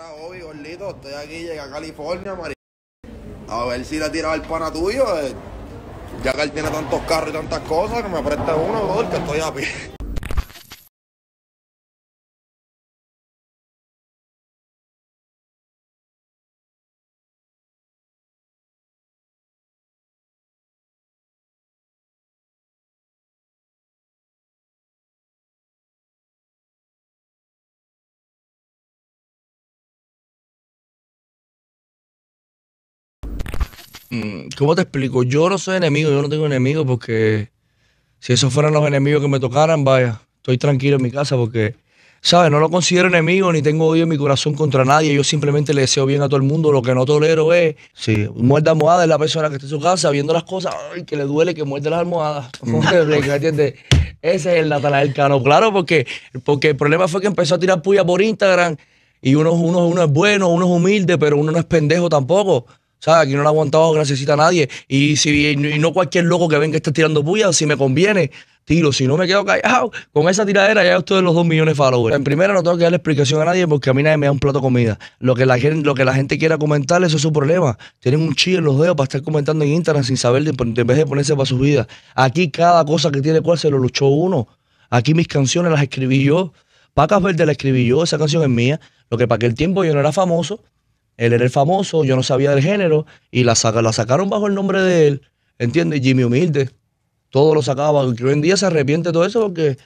Otra, gordito, estoy aquí, llega a California, María. A ver si le tiraba el pana tuyo. Eh. Ya que él tiene tantos carros y tantas cosas, que me preste uno, dos que estoy a pie. Mm, ¿Cómo te explico? Yo no soy enemigo, yo no tengo enemigo porque si esos fueran los enemigos que me tocaran, vaya, estoy tranquilo en mi casa porque, ¿sabes? No lo considero enemigo ni tengo odio en mi corazón contra nadie. Yo simplemente le deseo bien a todo el mundo. Lo que no tolero es, si muerde almohada es la persona que está en su casa viendo las cosas, ay, que le duele que muerde las almohadas. Mm. Ese es el Natanael claro, porque, porque el problema fue que empezó a tirar puya por Instagram y uno, uno, uno es bueno, uno es humilde, pero uno no es pendejo tampoco. ¿Sabes? Aquí no ha aguantado, gracias a nadie. Y si y no cualquier loco que venga esté tirando bulla, si me conviene, tiro. Si no me quedo callado, con esa tiradera ya estoy en los dos millones de followers. En primera no tengo que darle explicación a nadie porque a mí nadie me da un plato de comida. Lo que la gente, lo que la gente quiera comentar, eso es su problema. Tienen un chill en los dedos para estar comentando en Instagram sin saber en vez de ponerse para su vida. Aquí cada cosa que tiene cual se lo luchó uno. Aquí mis canciones las escribí yo. Pacas Verde las escribí yo, esa canción es mía. Lo que para aquel tiempo yo no era famoso. Él era el famoso, yo no sabía del género y la, la sacaron bajo el nombre de él, ¿entiendes? Jimmy Humilde. Todo lo sacaban. Y hoy en día se arrepiente todo eso porque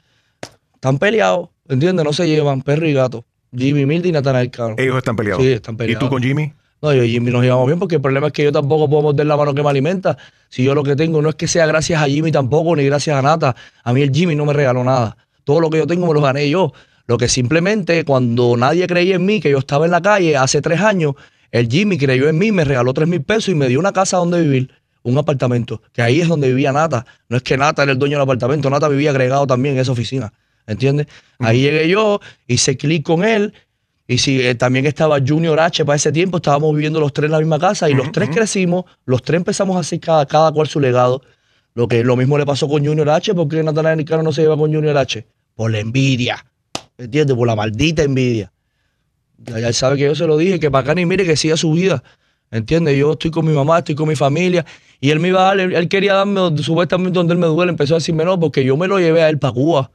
están peleados, ¿entiendes? No se llevan perro y gato. Jimmy Humilde y Natanael Cano. Ellos están peleados. Sí, están peleados. ¿Y tú con Jimmy? No, yo y Jimmy nos llevamos bien porque el problema es que yo tampoco puedo morder la mano que me alimenta. Si yo lo que tengo no es que sea gracias a Jimmy tampoco, ni gracias a Nata. A mí el Jimmy no me regaló nada. Todo lo que yo tengo me lo gané yo. Lo que simplemente cuando nadie creía en mí, que yo estaba en la calle hace tres años, el Jimmy creyó en mí, me regaló tres mil pesos y me dio una casa donde vivir, un apartamento, que ahí es donde vivía Nata. No es que Nata era el dueño del apartamento, Nata vivía agregado también en esa oficina. ¿Entiendes? Ahí llegué yo, hice clic con él. Y si eh, también estaba Junior H para ese tiempo, estábamos viviendo los tres en la misma casa y los tres crecimos, los tres empezamos a hacer cada, cual su legado. Lo que lo mismo le pasó con Junior H, porque Natalia Nicano no se lleva con Junior H. Por la envidia. ¿Entiendes? Por la maldita envidia. Ya, sabe que yo se lo dije, que para acá ni mire que siga su vida. ¿Entiendes? Yo estoy con mi mamá, estoy con mi familia. Y él me iba a dar, él, quería darme supuestamente donde él me duele. Empezó a decirme no, porque yo me lo llevé a él para Cuba.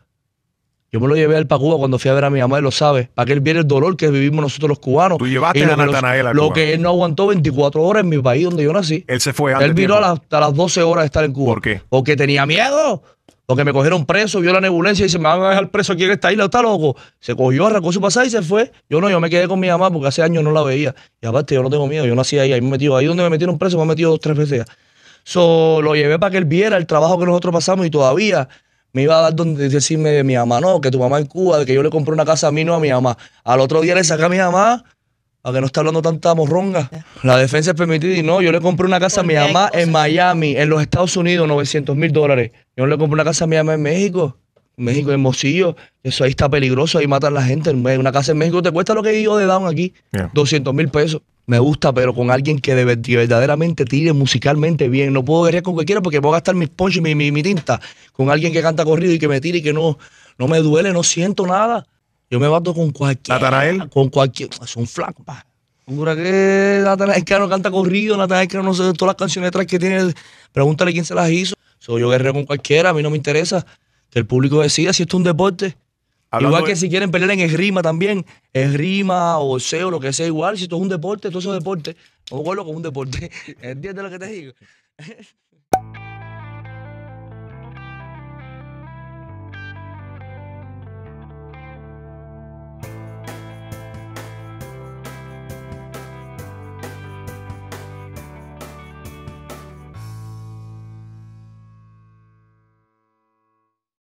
Yo me lo llevé a él para Cuba cuando fui a ver a mi mamá, él lo sabe, para que él viera el dolor que vivimos nosotros los cubanos. Tú llevaste a Natanael a Cuba. Lo que él no aguantó 24 horas en mi país donde yo nací. Él se fue antes Él vino a, a, las 12 horas de estar en Cuba. ¿Por qué? Porque tenía miedo. Porque me cogieron preso, vio la nebulencia y dice, me van a dejar preso aquí en esta isla, está loco. Se cogió, arrancó su pasaje y se fue. Yo no, yo me quedé con mi mamá porque hace años no la veía. Y aparte yo no tengo miedo, yo nací ahí, ahí me metido, ahí donde me metieron preso, me han metido dos, tres veces. So, lo llevé para que él viera el trabajo que nosotros pasamos y todavía me iba a dar donde decirme de mi mamá, no, que tu mamá en Cuba, de que yo le compré una casa a mí, no a mi mamá. Al otro día le saca a mi mamá a que no está hablando tanta morronga. La defensa es permitida y no, yo le compré una casa a mi mamá en Miami, en los Estados Unidos, 900 mil dólares. Yo le compré una casa a mi mamá en México, México, en Mocillo. Eso ahí está peligroso, ahí matan a la gente. Una casa en México te cuesta lo que yo de down aquí, 200 mil pesos. Me gusta, pero con alguien que de verdaderamente tire musicalmente bien. No puedo guerrear con cualquiera porque voy a gastar mis ponches, y mi, tinta. Con alguien que canta corrido y que me tire y que no, no me duele, no siento nada. Yo me bato con cualquier. Natanael. Con cualquier. Es pues, un flaco, pa. Es que no canta corrido, Natanael que no sé todas las canciones atrás que tiene. Pregúntale quién se las hizo. Soy yo guerrero con cualquiera, a mí no me interesa. Que el público decida si esto es un deporte. igual que si quieren pelear en esgrima también, rima o seo, lo que sea, igual, si esto es un deporte, esto es un deporte. Vamos a con un deporte. ¿Entiendes lo que te digo?